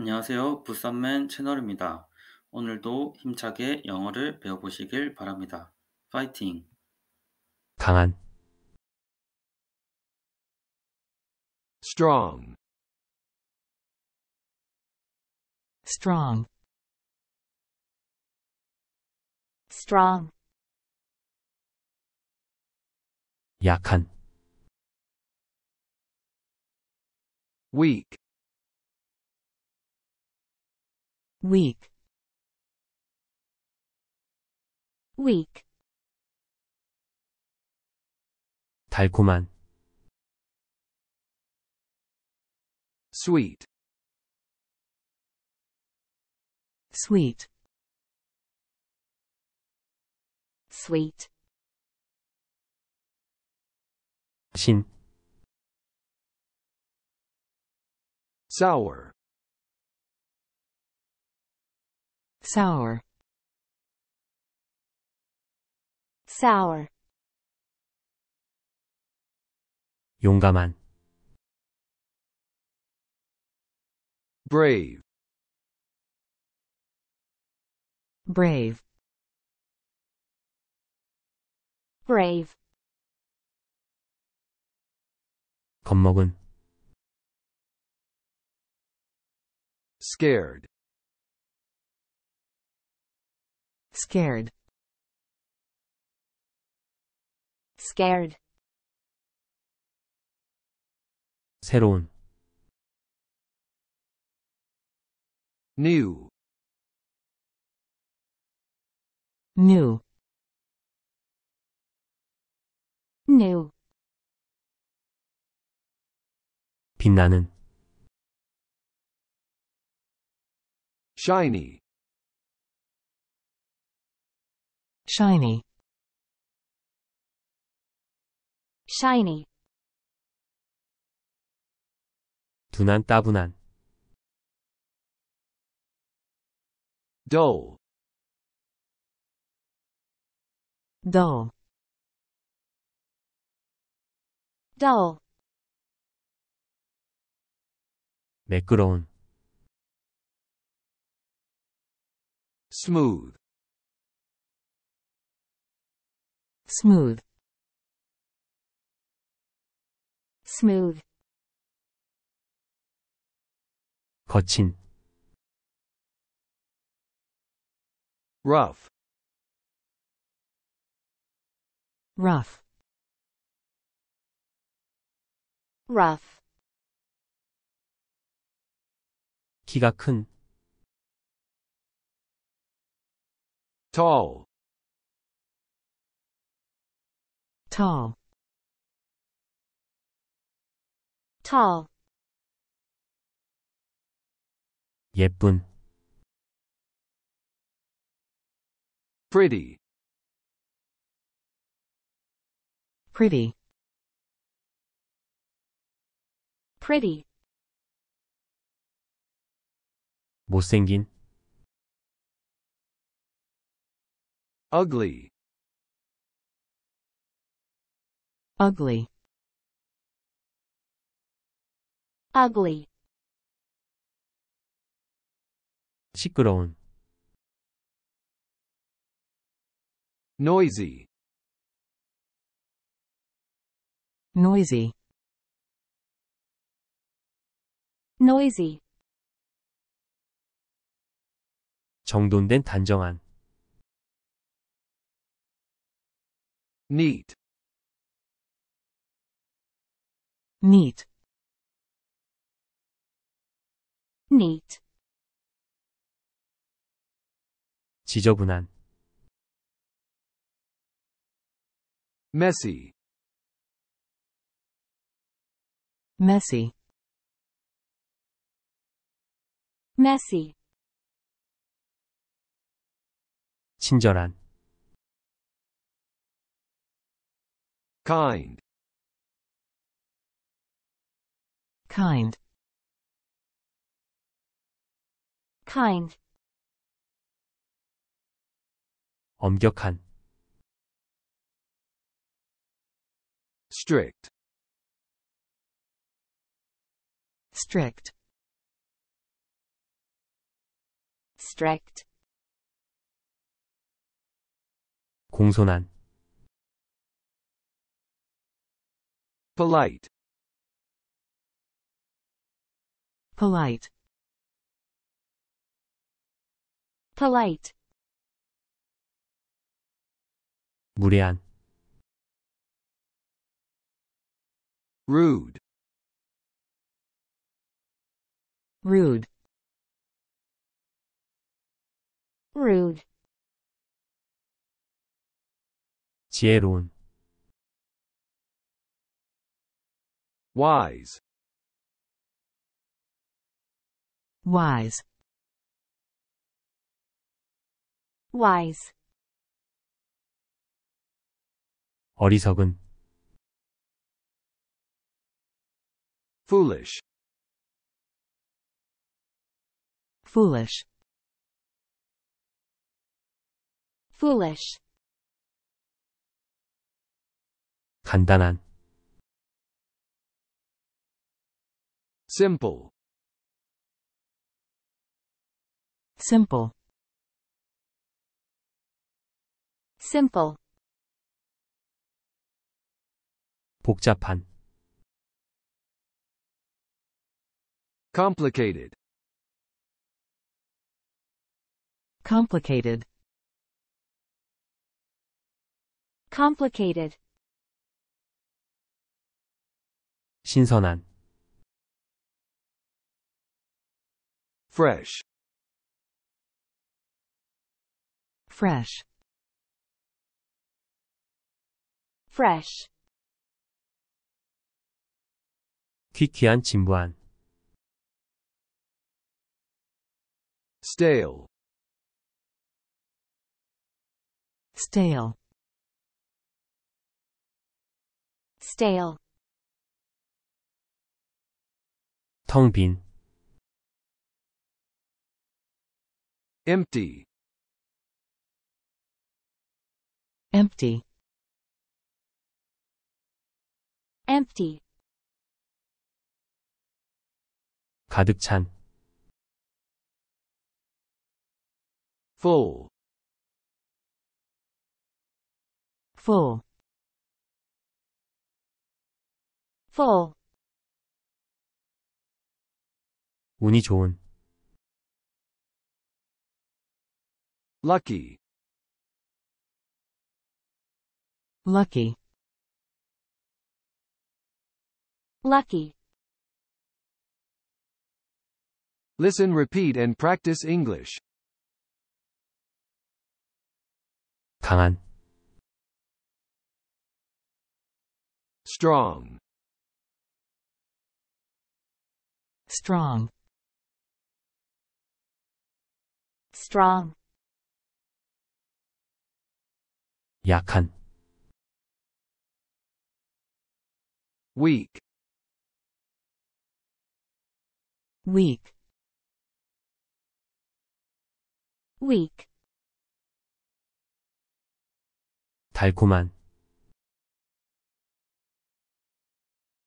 안녕하세요. 부산맨 채널입니다. 오늘도 힘차게 영어를 배워보시길 바랍니다. 파이팅! 강한 strong strong strong 약한 weak week week 달콤한 sweet sweet sweet 신 sour sour sour 용감한 brave brave brave 겁먹은 scared Scared. Scared. 새로운. New. New. New. 빛나는. Shiny. Shiny shiny 두난 따분한 dull dull dull 매끄러운 smooth smooth smooth 거친 rough rough rough 키가 큰 tall tall tall 예쁜 pretty pretty pretty 못생긴 ugly ugly ugly 시끄러운 noisy noisy noisy 정돈된 단정한 neat Niet. Niet. 지저분한. messy messy messy 친절한 kind kind kind 엄격한 strict strict strict 공손한 polite Polite. Polite. 무례한. Rude. Rude. Rude. 지혜로운. Wise. wise wise 어리석은 foolish foolish foolish 간단한 simple Simple. Simple. 복잡한. Complicated. Complicated. Complicated. 신선한. Fresh. fresh fresh 귀키한 진부한 stale stale stale 텅빈 empty empty empty 가득 찬 full full full 운이 좋은 lucky Lucky. Lucky. Listen, repeat, and practice English. 강한. Strong. Strong. Strong. 약한. Week. Week. Week. 달콤한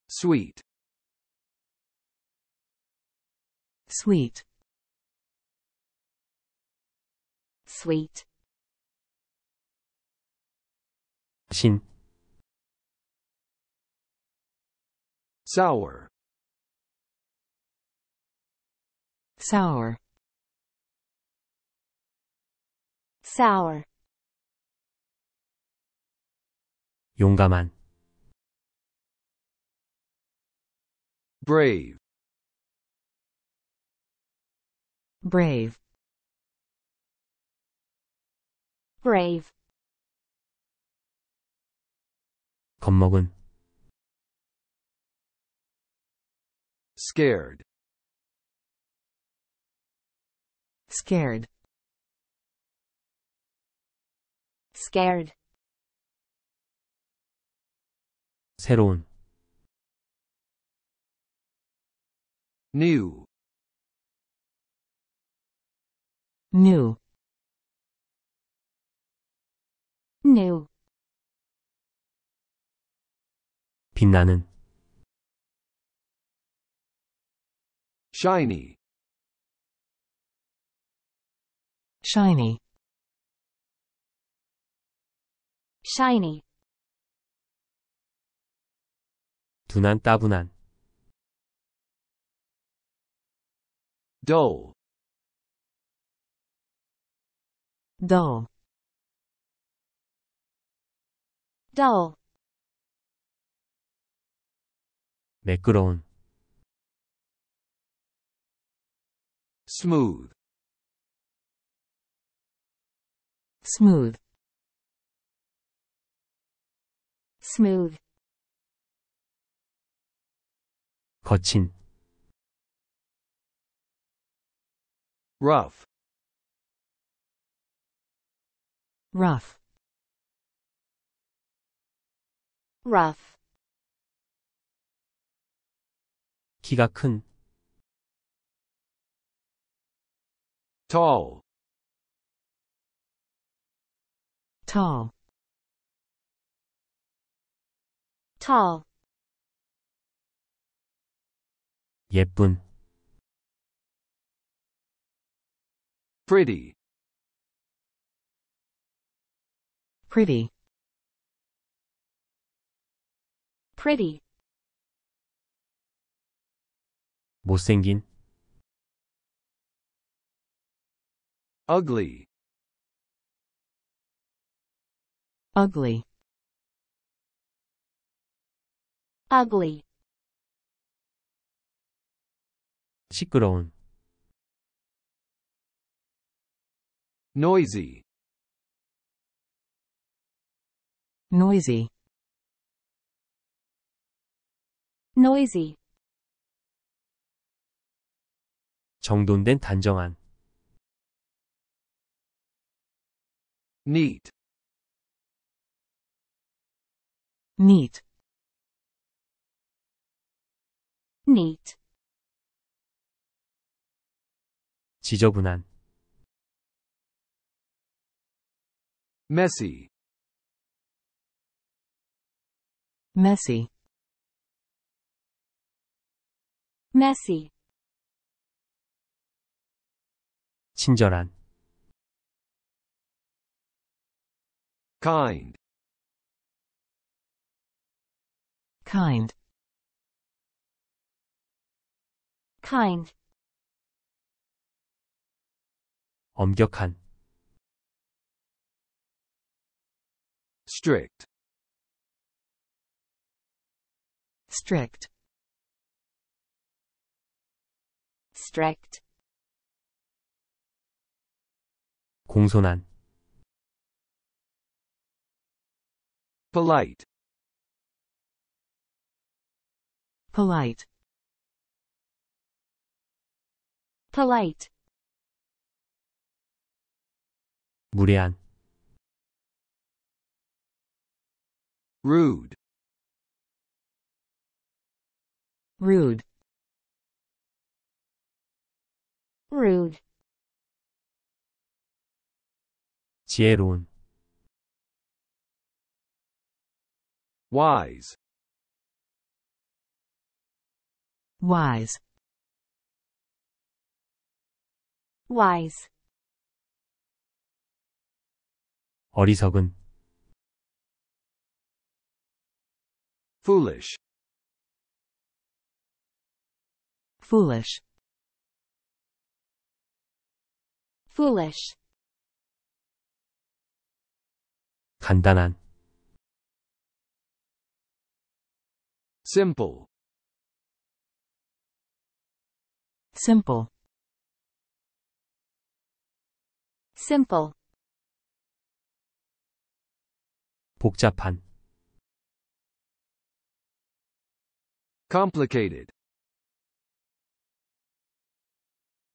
sweet sweet sweet 신 Sour. Sour. Sour. 용감한. Brave. Brave. Brave. 겁먹은 scared scared scared 새로운 new new new 빛나는 Shiny Shiny Shiny 분한 따분한 dull dull dull 매끄러운 Smooth. Smooth. Smooth. 거친. Rough. Rough. Rough. 키가 큰. Tall. Tall. Tall. 예쁜. Pretty. Pretty. Pretty. 못생긴. ugly ugly ugly 시끄러운 noisy noisy noisy 정돈된 단정한 n e e t n e e t n e e t 지저분한. messy messy messy 친절한 kind kind kind 엄격한 strict strict strict 공손한 Polite. Polite. Polite. 무례한. Rude. Rude. Rude. 지혜로운 wise wise wise 어리석은 foolish foolish foolish 간단한 Simple. Simple. Simple. 복잡한. Complicated.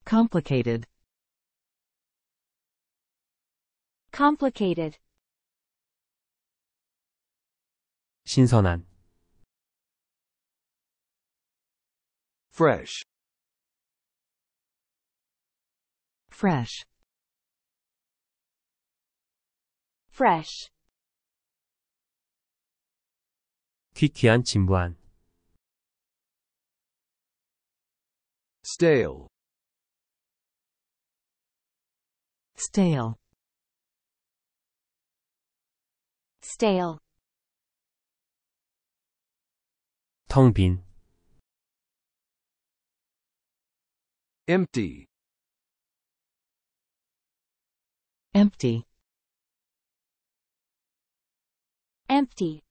Complicated. Complicated. 신선한. Fresh. Fresh. Fresh. 귀키한 진부한. Stale. Stale. Stale. 텅 Empty. Empty. Empty.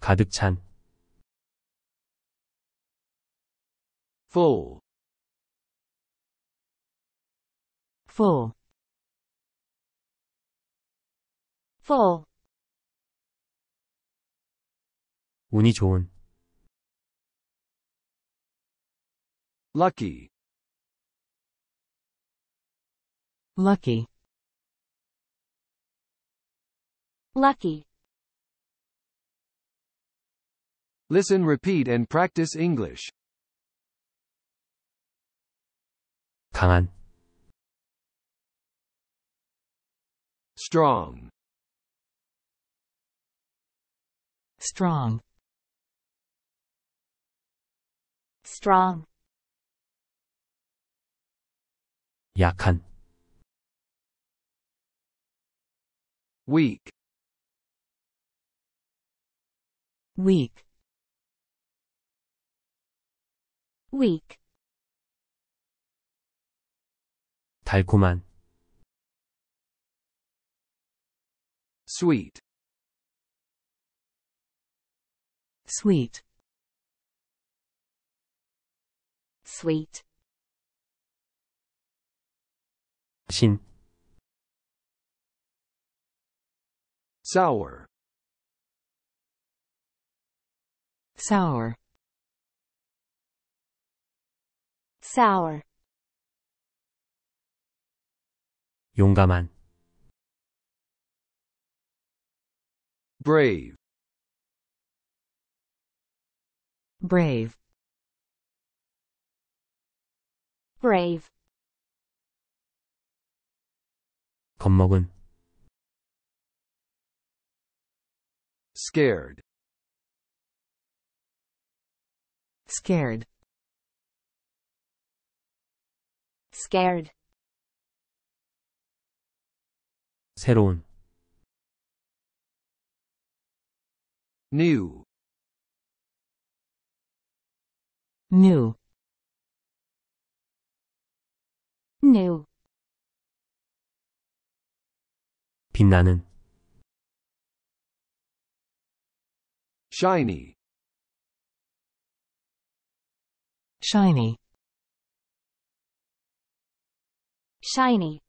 가득 찬. Full. Full. Full. 운이 좋은. Lucky. Lucky. Lucky. Listen, repeat, and practice English. 강한 strong strong strong 약한 weak weak weak 달콤한 sweet sweet sweet 신 sour sour sour 용감한 brave brave brave 겁먹은 scared scared scared 새로운 new new new 빛나는 shiny shiny shiny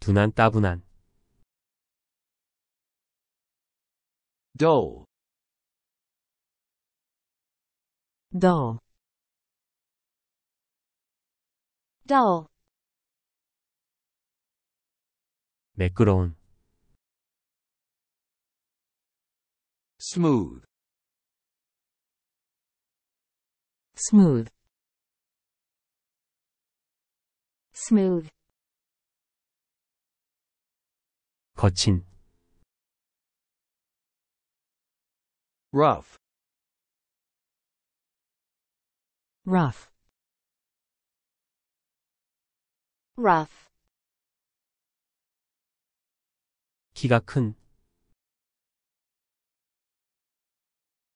둔한 따분한 dull dull dull 매끄러운 smooth smooth smooth 거친 rough rough rough 키가 큰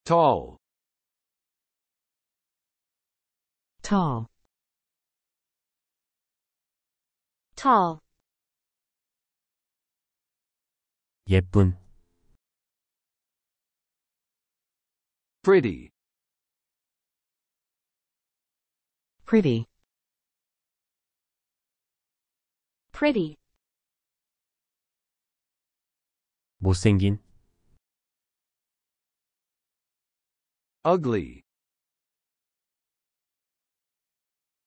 tall tall tall 예쁜 pretty pretty pretty 못생긴 ugly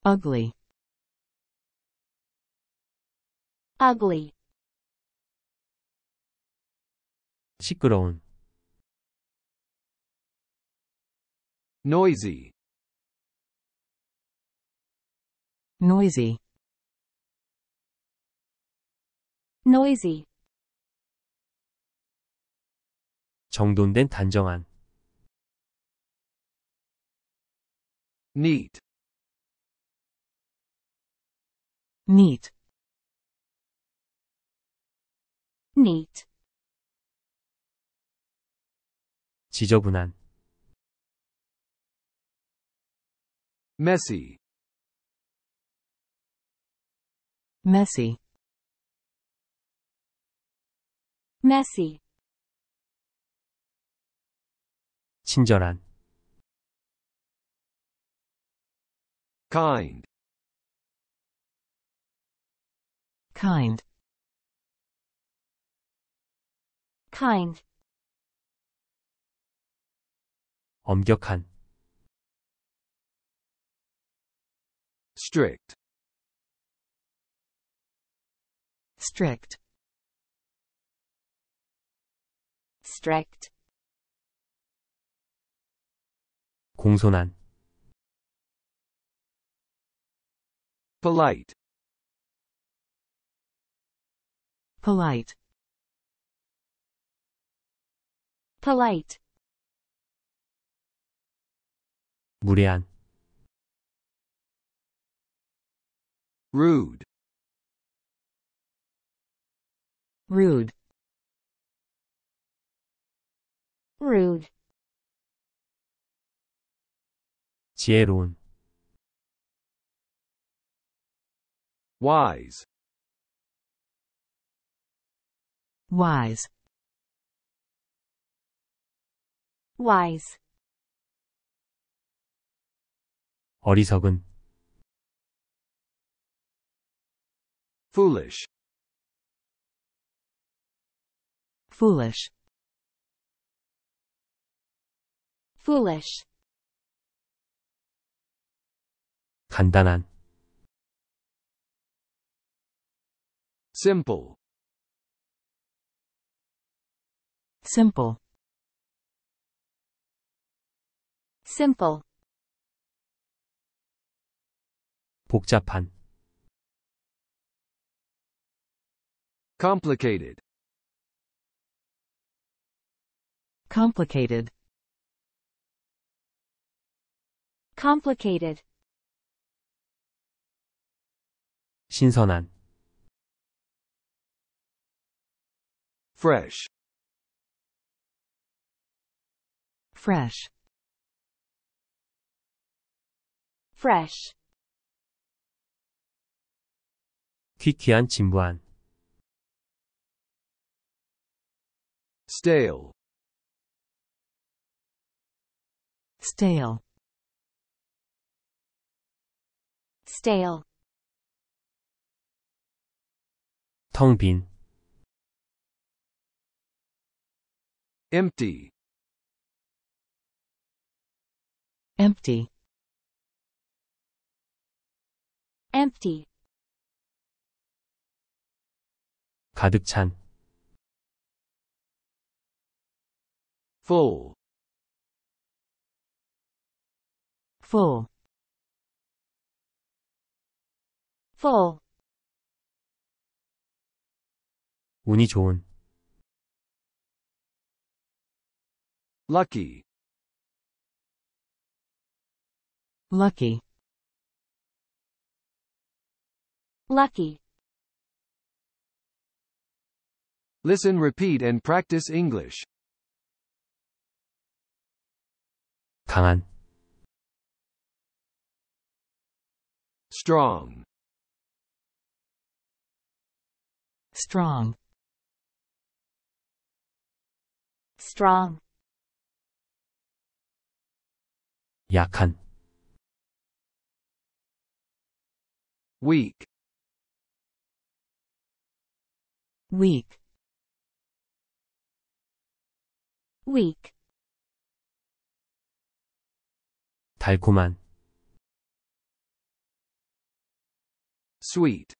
ugly ugly 시끄러운 noisy noisy noisy 정돈된 단정한 neat neat neat 지저분한 messy messy messy 친절한 kind kind kind 엄격한 strict strict strict 공손한 polite polite polite 무례한 rude rude rude Церун. Wise. Wise. Wise. 어리석은. Foolish. Foolish. Foolish. 간단한 simple simple simple 복잡한 complicated complicated complicated 신선한 fresh fresh fresh 퀴퀴한 진부한 stale stale stale 텅빈 empty empty empty 가득 찬 full full full 운이 좋은 lucky lucky lucky Listen repeat and practice English 강한 strong strong strong 약한 weak weak weak 달콤한 sweet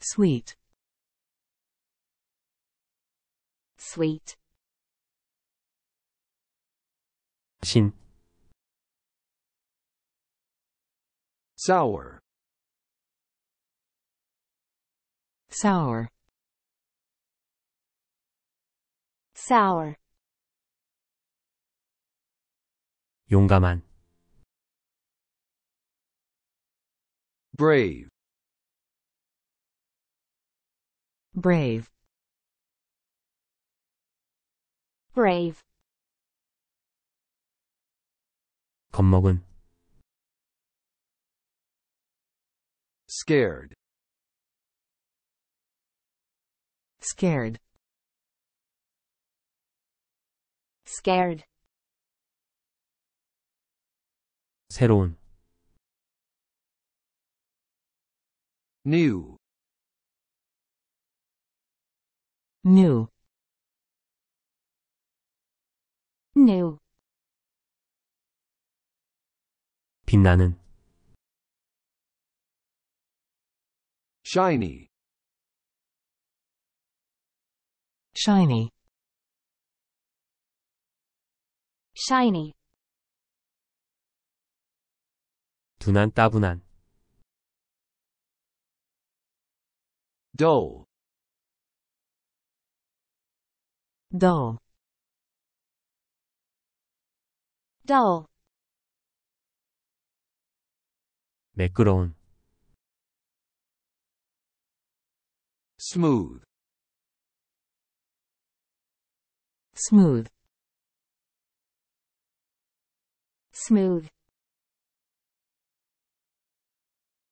sweet sweet. 辛 sour, sour, sour, 용감한, brave, brave, brave 겁먹은 scared scared scared 새로운 new new new 빛나는 shiny shiny shiny 둔한 따분한 dull dull dull 매끄러운 smooth smooth smooth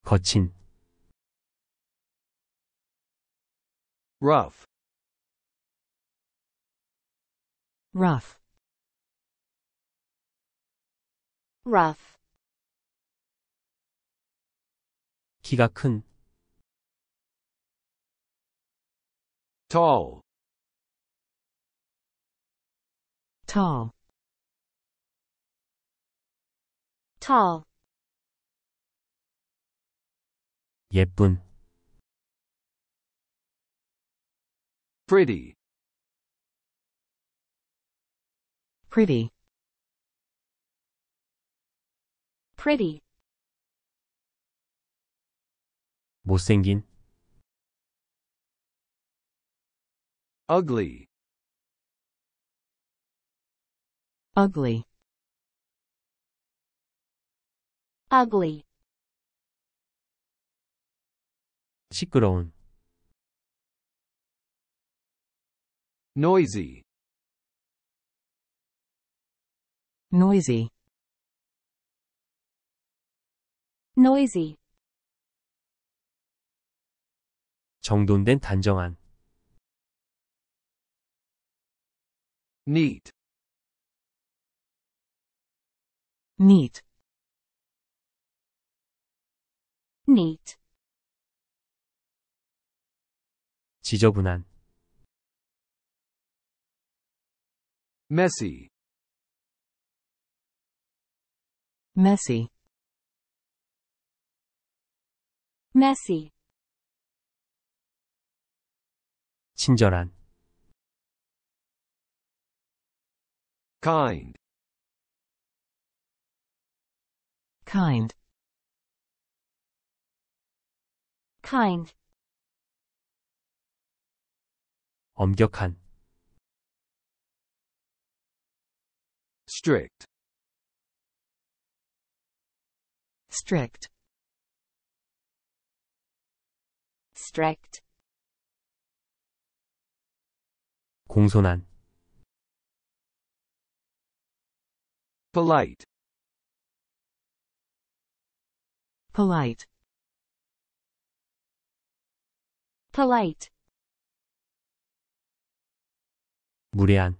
거친 rough rough rough 키가 큰 tall tall tall 예쁜 pretty pretty pretty 못생긴 ugly ugly ugly 시끄러운 noisy noisy noisy 정돈된 단정한 neat neat neat 지저분한 messy messy messy 친절한 kind kind kind 엄격한 strict strict abstract 공손한 polite polite polite 무례한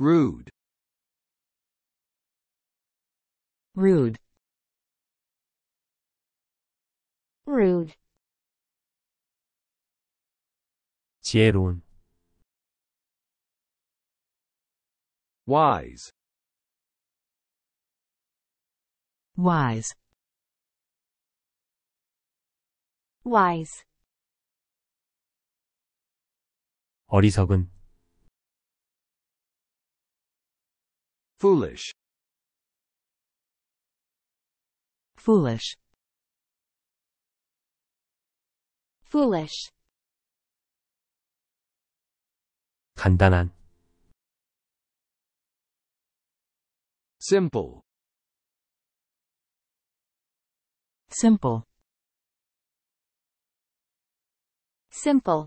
rude rude rude Cherun wise wise wise 어리석은 foolish foolish foolish 간단한 simple simple simple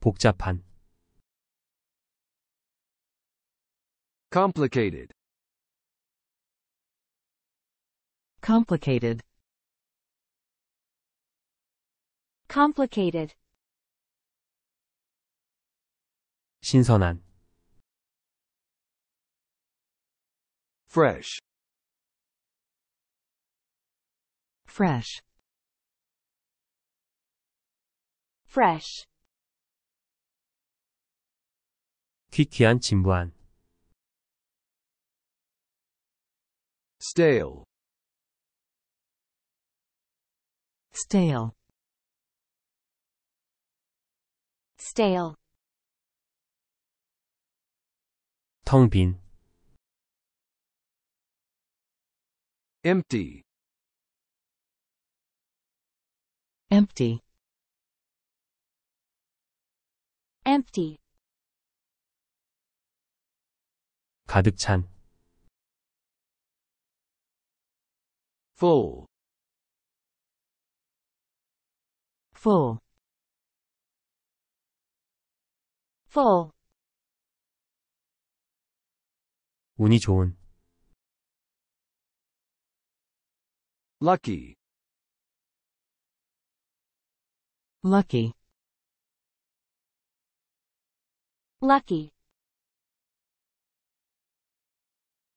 복잡한 complicated complicated complicated 신선한 fresh fresh fresh 퀴퀴한 진부한 stale stale stale. 텅빈 empty empty empty 가득 찬 full full full. 운이 좋은. lucky lucky lucky